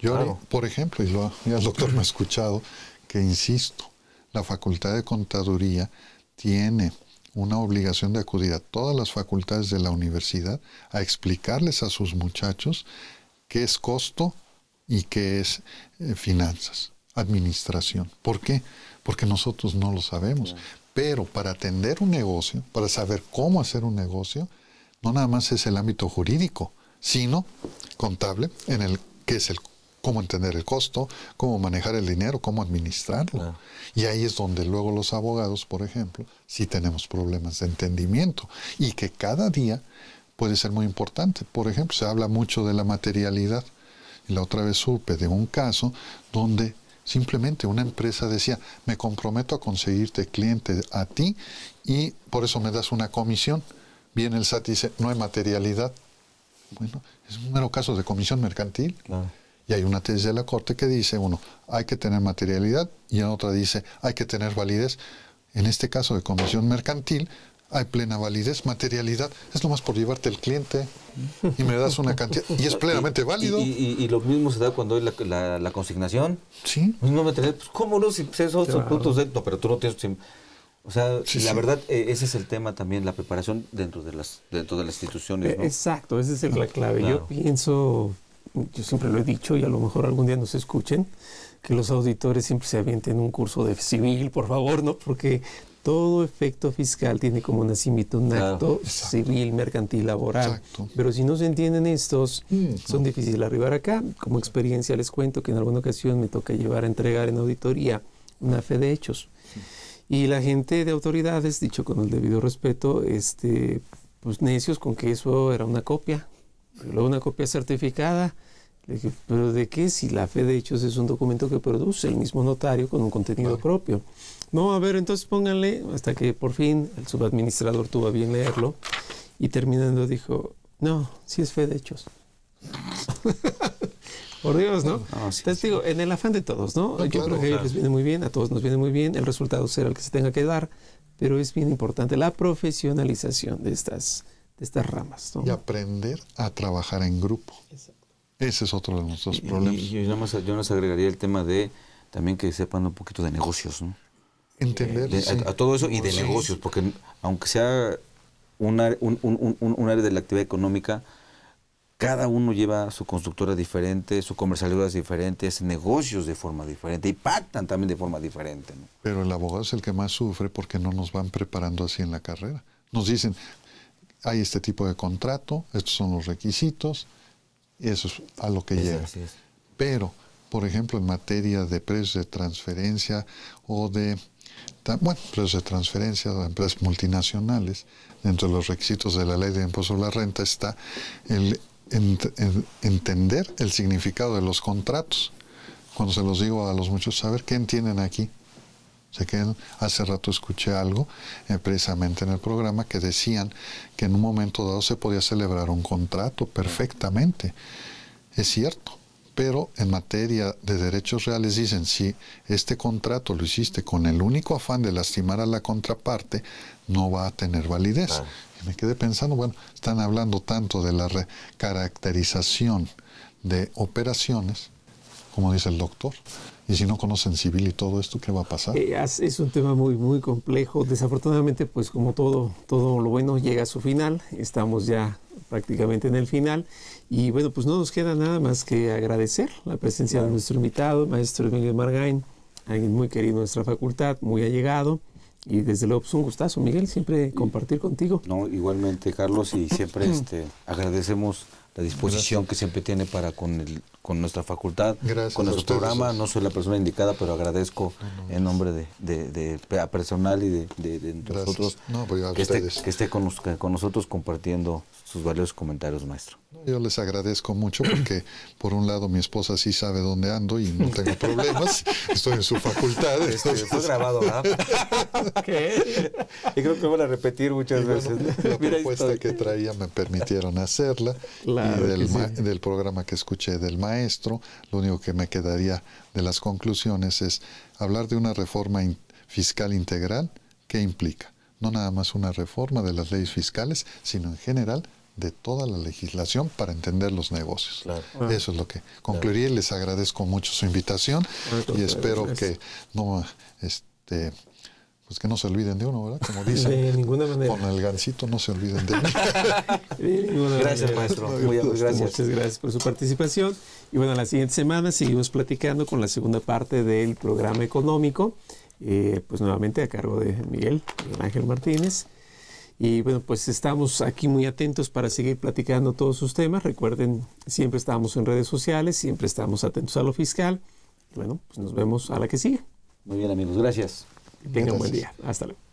Yo, por ejemplo, y, lo, y el doctor me ha escuchado, que insisto, la Facultad de Contaduría tiene una obligación de acudir a todas las facultades de la universidad a explicarles a sus muchachos qué es costo y qué es eh, finanzas, administración. ¿Por qué? Porque nosotros no lo sabemos. Pero para atender un negocio, para saber cómo hacer un negocio, no nada más es el ámbito jurídico, sino contable, en el que es el cómo entender el costo, cómo manejar el dinero, cómo administrarlo. Y ahí es donde luego los abogados, por ejemplo, sí tenemos problemas de entendimiento y que cada día puede ser muy importante. Por ejemplo, se habla mucho de la materialidad. la otra vez supe de un caso donde simplemente una empresa decía, me comprometo a conseguirte cliente a ti y por eso me das una comisión. Viene el SAT y dice, no hay materialidad. Bueno, es un mero caso de comisión mercantil. Y hay una tesis de la Corte que dice, uno, hay que tener materialidad y en otra dice, hay que tener validez. En este caso de comisión mercantil, hay plena validez, materialidad. Es nomás por llevarte el cliente y me das una cantidad. Y es plenamente válido. Y, lo mismo se da cuando hay la, consignación. Sí. No me pues, ¿cómo no? Si pues, esos son puntos de. No, pero tú no tienes. o sea, la verdad, e, ese es el tema también, la preparación dentro de las dentro de las instituciones. E, exacto, esa es la clave. Yo pienso yo siempre lo he dicho y a lo mejor algún día nos escuchen, que los auditores siempre se avienten un curso de civil, por favor, ¿no? Porque todo efecto fiscal tiene como nacimiento un acto civil, mercantil, laboral. Pero si no se entienden estos, mm, son no. difíciles arribar acá. Como experiencia les cuento que en alguna ocasión me toca llevar a entregar en auditoría una fe de hechos. Y la gente de autoridades, dicho con el debido respeto, este, pues necios con que eso era una copia, Luego una copia certificada. Le dije, pero ¿de qué? Si la fe de hechos es un documento que produce el mismo notario con un contenido propio. No, a ver, entonces pónganle, hasta que por fin el subadministrador tuvo a bien leerlo y terminando dijo, no, si es fe de hechos. por Dios, ¿no? entonces digo, en el afán de todos, ¿no? Yo creo que les viene muy bien, a todos nos viene muy bien, el resultado será el que se tenga que dar, pero es bien importante la profesionalización de estas estas ramas. Y aprender a trabajar en grupo. Ese es otro de nuestros problemas. Y, yo, más, yo nos agregaría el tema de también que sepan un poquito de negocios, ¿no? Entender. a, todo eso y de negocios, porque aunque sea un, área de la actividad económica, cada uno lleva su constructora diferente, su comercialidad diferente, hace negocios de forma diferente y pactan también de forma diferente. Pero el abogado es el que más sufre porque no nos van preparando así en la carrera. Nos dicen, hay este tipo de contrato, estos son los requisitos, y eso es a lo que llega. Pero, por ejemplo, en materia de precios de transferencia o de, bueno, precios de transferencia de empresas multinacionales, dentro de los requisitos de la ley de impuesto sobre la renta está el entender el significado de los contratos. Cuando se los digo a los muchos, a ver, ¿qué entienden aquí? sé que Hace rato escuché algo eh, precisamente en el programa que decían que en un momento dado se podía celebrar un contrato perfectamente. Es cierto, pero en materia de derechos reales dicen, si este contrato lo hiciste con el único afán de lastimar a la contraparte, no va a tener validez. Ah. Y me quedé pensando, bueno, están hablando tanto de la caracterización de operaciones, como dice el doctor, y si no conocen civil y todo esto, ¿qué va a pasar? Eh, es un tema muy, muy complejo. Desafortunadamente, pues como todo, todo lo bueno llega a su final, estamos ya prácticamente en el final. Y bueno, pues no nos queda nada más que agradecer la presencia de nuestro invitado, maestro Miguel Margain, alguien muy querido de nuestra facultad, muy allegado. Y desde luego, pues un gustazo, Miguel, siempre compartir contigo. No, igualmente, Carlos, y siempre este, agradecemos la disposición que siempre tiene para con, el, con nuestra facultad, con nuestro programa. No soy la persona indicada, pero agradezco en nombre de, de, personal y de, nosotros pues, que, esté, que, esté, con, con nosotros compartiendo sus valiosos comentarios, maestro. Yo les agradezco mucho porque, por un lado, mi esposa sí sabe dónde ando y no tengo problemas. Estoy en su facultad. Este, grabado, ¿ah? Y creo que van a repetir muchas veces. La propuesta que traía me permitieron hacerla. y del, programa que escuché del maestro, lo único que me quedaría de las conclusiones es hablar de una reforma fiscal integral. que implica? No nada más una reforma de las leyes fiscales, sino en general de toda la legislación para entender los negocios. Ah. Eso es lo que concluiría y les agradezco mucho su invitación y espero que no este pues que no se olviden de uno, ¿verdad? Como dicen. Con el gancito no se olviden de mí. gracias, maestro. Muchas gracias por su participación. Y bueno, la siguiente semana seguimos platicando con la segunda parte del programa económico, eh, pues nuevamente a cargo de Miguel Ángel Martínez. Y bueno, pues estamos aquí muy atentos para seguir platicando todos sus temas. Recuerden, siempre estamos en redes sociales, siempre estamos atentos a lo fiscal. bueno, pues nos vemos a la que sigue. Muy bien amigos, gracias. Tenga tengan un buen día. Hasta luego.